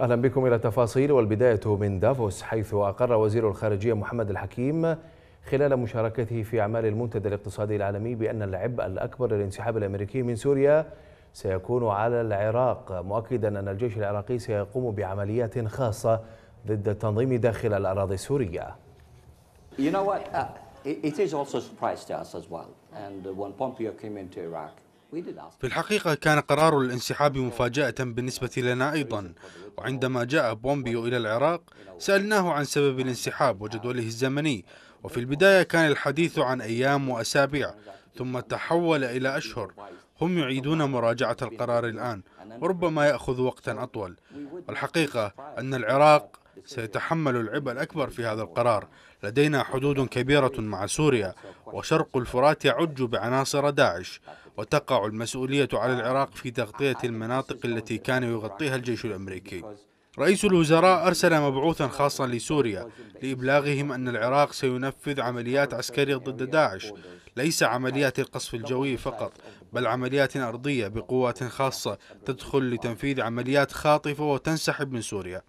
أهلا بكم إلى تفاصيل والبداية من دافوس حيث أقر وزير الخارجية محمد الحكيم خلال مشاركته في أعمال المنتدى الاقتصادي العالمي بأن العبء الأكبر للانسحاب الأمريكي من سوريا سيكون على العراق مؤكدا أن الجيش العراقي سيقوم بعمليات خاصة ضد التنظيم داخل الأراضي السورية You know what? Uh, it is also a surprise to us as well. And uh, when Pompeo came into Iraq, في الحقيقة كان قرار الانسحاب مفاجأة بالنسبة لنا أيضا وعندما جاء بومبيو إلى العراق سألناه عن سبب الانسحاب وجدوله الزمني وفي البداية كان الحديث عن أيام وأسابيع ثم تحول إلى أشهر هم يعيدون مراجعة القرار الآن وربما يأخذ وقتا أطول والحقيقة أن العراق سيتحمل العبء الأكبر في هذا القرار لدينا حدود كبيرة مع سوريا وشرق الفرات يعج بعناصر داعش وتقع المسؤولية على العراق في تغطية المناطق التي كان يغطيها الجيش الأمريكي رئيس الوزراء أرسل مبعوثا خاصا لسوريا لإبلاغهم أن العراق سينفذ عمليات عسكرية ضد داعش ليس عمليات القصف الجوي فقط بل عمليات أرضية بقوات خاصة تدخل لتنفيذ عمليات خاطفة وتنسحب من سوريا